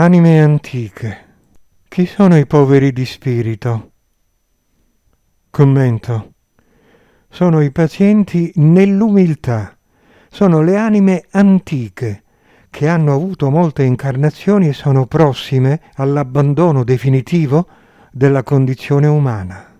Anime antiche. Chi sono i poveri di spirito? Commento. Sono i pazienti nell'umiltà. Sono le anime antiche che hanno avuto molte incarnazioni e sono prossime all'abbandono definitivo della condizione umana.